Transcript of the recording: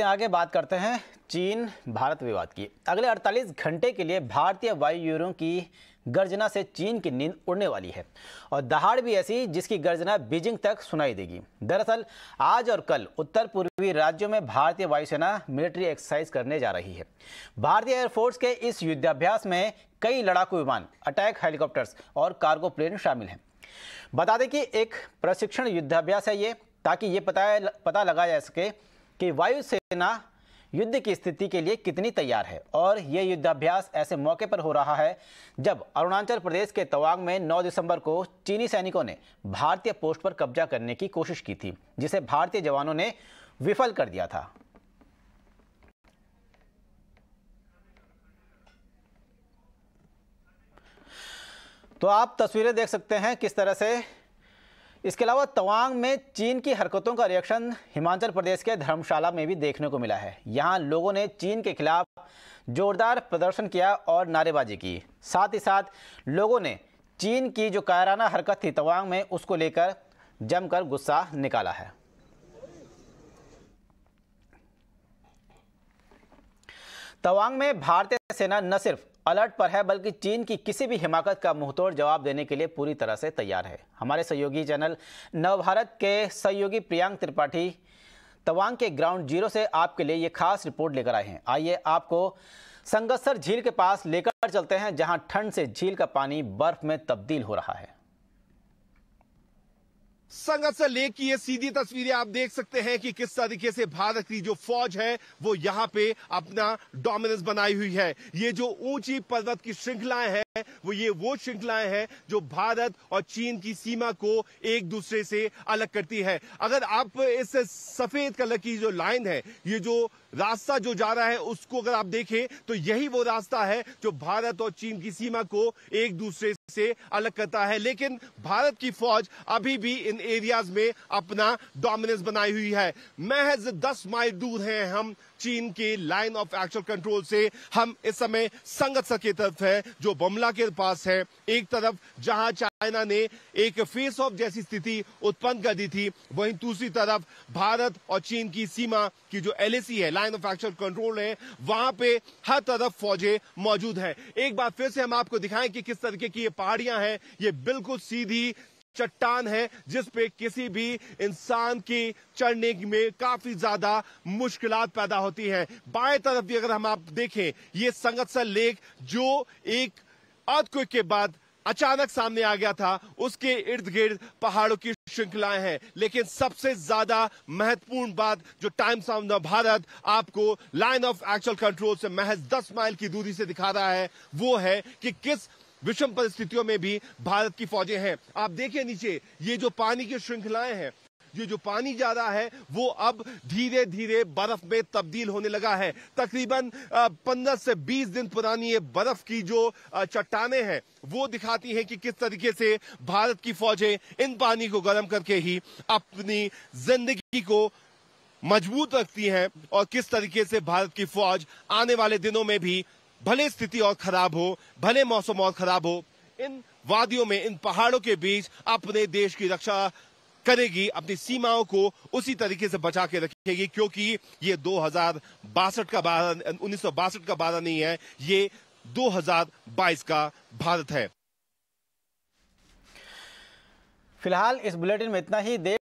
बढ़ते हैं आगे बात करते हैं चीन भारत विवाद की अगले 48 घंटे के लिए भारतीय वायुयों की गर्जना से चीन की नींद उड़ने वाली है और दहाड़ भी ऐसी जिसकी गर्जना बीजिंग तक सुनाई देगी दरअसल आज और कल उत्तर पूर्वी राज्यों में भारतीय वायुसेना मिलिट्री एक्सरसाइज करने जा रही है भारतीय एयरफोर्स के इस युद्धाभ्यास में कई लड़ाकू विमान अटैक हेलीकॉप्टर्स और कार्गो प्लेन शामिल हैं बता दें कि एक प्रशिक्षण युद्धाभ्यास है ये ताकि ये पता पता लगाया जा सके कि वायुसेना युद्ध की स्थिति के लिए कितनी तैयार है और यह युद्धाभ्यास ऐसे मौके पर हो रहा है जब अरुणाचल प्रदेश के तवांग में 9 दिसंबर को चीनी सैनिकों ने भारतीय पोस्ट पर कब्जा करने की कोशिश की थी जिसे भारतीय जवानों ने विफल कर दिया था तो आप तस्वीरें देख सकते हैं किस तरह से इसके अलावा तवांग में चीन की हरकतों का रिएक्शन हिमाचल प्रदेश के धर्मशाला में भी देखने को मिला है यहाँ लोगों ने चीन के खिलाफ जोरदार प्रदर्शन किया और नारेबाजी की साथ ही साथ लोगों ने चीन की जो कायराना हरकत थी तवांग में उसको लेकर जमकर गुस्सा निकाला है तवांग में भारतीय सेना न सिर्फ अलर्ट पर है बल्कि चीन की किसी भी हिमाकत का मुंहतोड़ जवाब देने के लिए पूरी तरह से तैयार है हमारे सहयोगी चैनल नवभारत के सहयोगी प्रियांक त्रिपाठी तवांग के ग्राउंड जीरो से आपके लिए ये खास रिपोर्ट लेकर आए हैं आइए आपको संगसर झील के पास लेकर चलते हैं जहां ठंड से झील का पानी बर्फ में तब्दील हो रहा है से लेक की ये सीधी तस्वीरें आप देख सकते हैं कि किस तरीके से भारत की जो फौज है वो यहाँ पे अपना डोमिनेंस बनाई हुई है ये जो ऊंची पर्वत की श्रृंखलाएं हैं वो ये वो श्रृंखलाएं हैं जो भारत और चीन की सीमा को एक दूसरे से अलग करती है अगर आप इस सफेद कलर की जो लाइन है ये जो रास्ता जो जा रहा है उसको अगर आप देखें तो यही वो रास्ता है जो भारत और चीन की सीमा को एक दूसरे से अलग करता है लेकिन भारत की फौज अभी भी इन एरियाज में अपना डोमिनेंस बनाई हुई है महज दस माइल दूर हैं हम चीन के लाइन ऑफ एक्चुअल कंट्रोल से हम इस समय संगत सर की तरफ है जो बमला के पास है एक तरफ जहां चाइना ने एक फेस ऑफ जैसी स्थिति उत्पन्न कर दी थी वहीं दूसरी तरफ भारत और चीन की सीमा की जो एलएसी है लाइन ऑफ एक्चुअल कंट्रोल है वहां पे हर तरफ फौजें मौजूद है एक बार फिर से हम आपको दिखाएं कि किस तरीके की ये पहाड़ियां हैं ये बिल्कुल सीधी चट्टान है जिस पे किसी भी इंसान की चढ़ने में काफी ज्यादा मुश्किल पैदा होती है बाएं तरफ भी अगर हम आप देखें ये संगतसर लेक जो एक अर्थक्विक के बाद अचानक सामने आ गया था उसके इर्द गिर्द पहाड़ों की श्रृंखलाएं हैं लेकिन सबसे ज्यादा महत्वपूर्ण बात जो टाइम्स ऑफ द भारत आपको लाइन ऑफ एक्चुअल कंट्रोल से महज 10 माइल की दूरी से दिखा रहा है वो है कि किस विषम परिस्थितियों में भी भारत की फौजें हैं आप देखिए नीचे ये जो पानी की श्रृंखलाएं हैं ये जो पानी जा रहा है वो अब धीरे धीरे बर्फ में तब्दील होने लगा है तकरीबन 15 से 20 दिन पुरानी ये बर्फ की जो चट्टाने हैं वो दिखाती हैं कि किस तरीके से भारत की फौजें इन पानी को गर्म करके ही अपनी जिंदगी को मजबूत रखती हैं और किस तरीके से भारत की फौज आने वाले दिनों में भी भले स्थिति और खराब हो भले मौसम और खराब हो इन वादियों में इन पहाड़ों के बीच अपने देश की रक्षा करेगी अपनी सीमाओं को उसी तरीके से बचा के रखेगी क्योंकि ये दो का बारह उन्नीस का बारह नहीं है ये 2022 का भारत है फिलहाल इस बुलेटिन में इतना ही देख